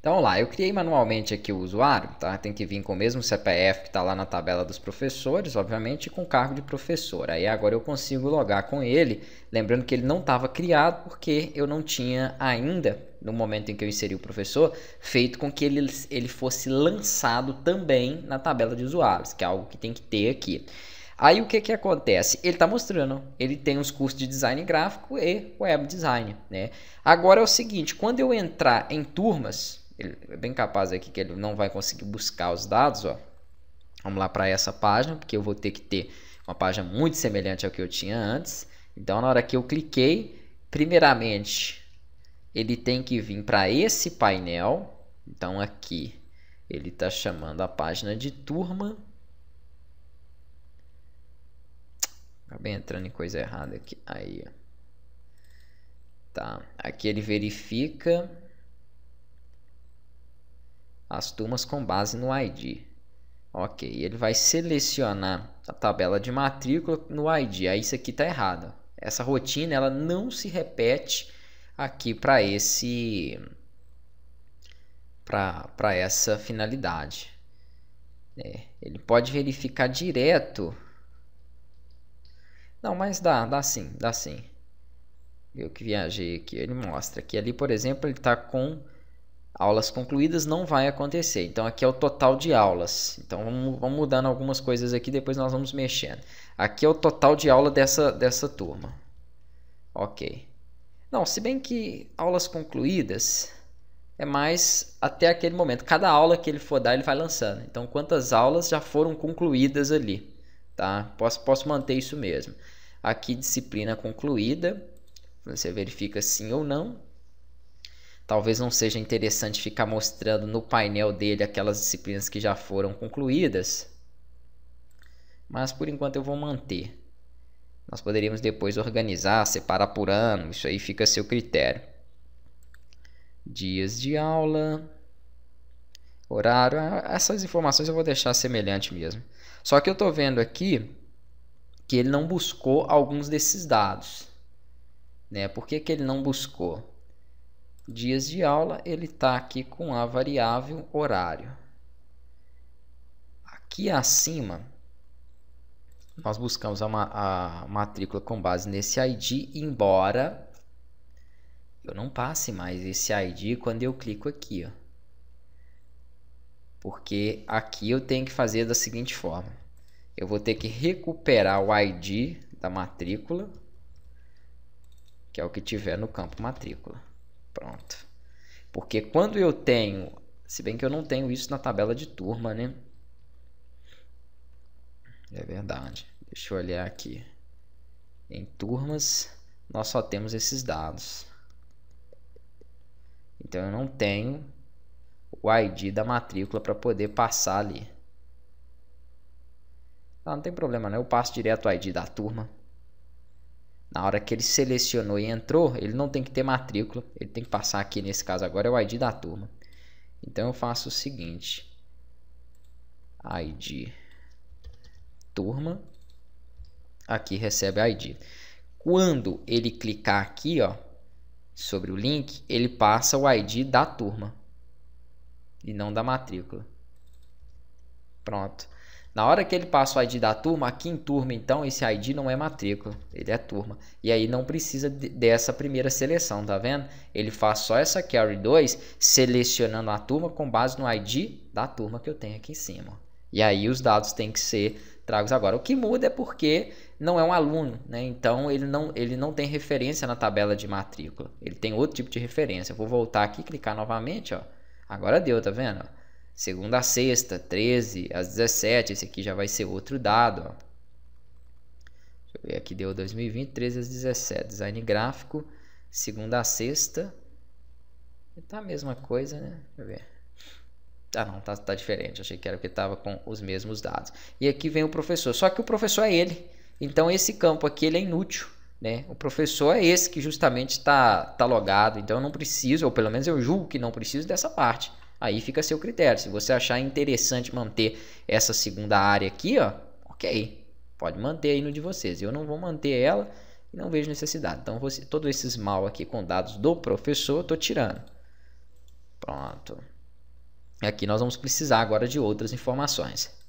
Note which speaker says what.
Speaker 1: Então lá, eu criei manualmente aqui o usuário, tá? Tem que vir com o mesmo CPF que está lá na tabela dos professores, obviamente, com cargo de professor. Aí agora eu consigo logar com ele, lembrando que ele não estava criado porque eu não tinha ainda, no momento em que eu inseri o professor, feito com que ele, ele fosse lançado também na tabela de usuários, que é algo que tem que ter aqui. Aí o que, que acontece? Ele está mostrando, ele tem os cursos de design gráfico e web design. Né? Agora é o seguinte, quando eu entrar em turmas, ele, é bem capaz aqui que ele não vai conseguir buscar os dados, ó. Vamos lá para essa página, porque eu vou ter que ter uma página muito semelhante ao que eu tinha antes. Então, na hora que eu cliquei, primeiramente, ele tem que vir para esse painel. Então, aqui, ele está chamando a página de turma. Acabei entrando em coisa errada aqui. Aí, ó. Tá. Aqui ele verifica as turmas com base no ID. Ok, ele vai selecionar a tabela de matrícula no ID. Aí isso aqui está errado. Essa rotina ela não se repete aqui para esse para essa finalidade. É, ele pode verificar direto. Não, mas dá, dá sim, dá sim. Eu que viajei aqui, ele mostra que ali, por exemplo, ele está com aulas concluídas não vai acontecer. Então aqui é o total de aulas. Então vamos, vamos mudando algumas coisas aqui, depois nós vamos mexendo. Aqui é o total de aula dessa, dessa turma. Ok. Não, se bem que aulas concluídas é mais até aquele momento. Cada aula que ele for dar, ele vai lançando. Então quantas aulas já foram concluídas ali. Tá? Posso, posso manter isso mesmo. Aqui disciplina concluída. Você verifica sim ou não talvez não seja interessante ficar mostrando no painel dele aquelas disciplinas que já foram concluídas, mas por enquanto eu vou manter. Nós poderíamos depois organizar, separar por ano, isso aí fica a seu critério. Dias de aula, horário, essas informações eu vou deixar semelhante mesmo. Só que eu estou vendo aqui que ele não buscou alguns desses dados. Né? Por que, que ele não buscou? dias de aula, ele está aqui com a variável horário. Aqui acima, nós buscamos a, a matrícula com base nesse ID, embora eu não passe mais esse ID quando eu clico aqui. Ó. Porque aqui eu tenho que fazer da seguinte forma. Eu vou ter que recuperar o ID da matrícula, que é o que tiver no campo matrícula. Pronto. Porque quando eu tenho, se bem que eu não tenho isso na tabela de turma, né? É verdade. Deixa eu olhar aqui. Em turmas, nós só temos esses dados. Então eu não tenho o ID da matrícula para poder passar ali. Ah, não tem problema, né? Eu passo direto o ID da turma. Na hora que ele selecionou e entrou, ele não tem que ter matrícula, ele tem que passar aqui nesse caso agora é o ID da turma. Então eu faço o seguinte: ID turma aqui recebe ID. Quando ele clicar aqui, ó, sobre o link, ele passa o ID da turma e não da matrícula. Pronto. Na hora que ele passa o ID da turma, aqui em turma, então, esse ID não é matrícula, ele é turma. E aí não precisa dessa primeira seleção, tá vendo? Ele faz só essa carry 2, selecionando a turma com base no ID da turma que eu tenho aqui em cima. E aí os dados têm que ser tragos agora. O que muda é porque não é um aluno, né? Então ele não, ele não tem referência na tabela de matrícula. Ele tem outro tipo de referência. Eu vou voltar aqui, clicar novamente, ó. Agora deu, tá vendo? Segunda a sexta, 13 às 17. Esse aqui já vai ser outro dado. Ó. Deixa eu ver aqui, deu 2020, 13 às 17. Design gráfico, segunda a sexta. Tá a mesma coisa, né? Deixa eu ver. Ah, não, tá, tá diferente. Achei que era porque estava com os mesmos dados. E aqui vem o professor. Só que o professor é ele. Então esse campo aqui ele é inútil. Né? O professor é esse que justamente está tá logado. Então eu não preciso, ou pelo menos eu julgo que não preciso dessa parte. Aí fica a seu critério. Se você achar interessante manter essa segunda área aqui, ó, ok. Pode manter aí no de vocês. Eu não vou manter ela e não vejo necessidade. Então, você, todos esses mal aqui com dados do professor, eu estou tirando. Pronto. Aqui nós vamos precisar agora de outras informações.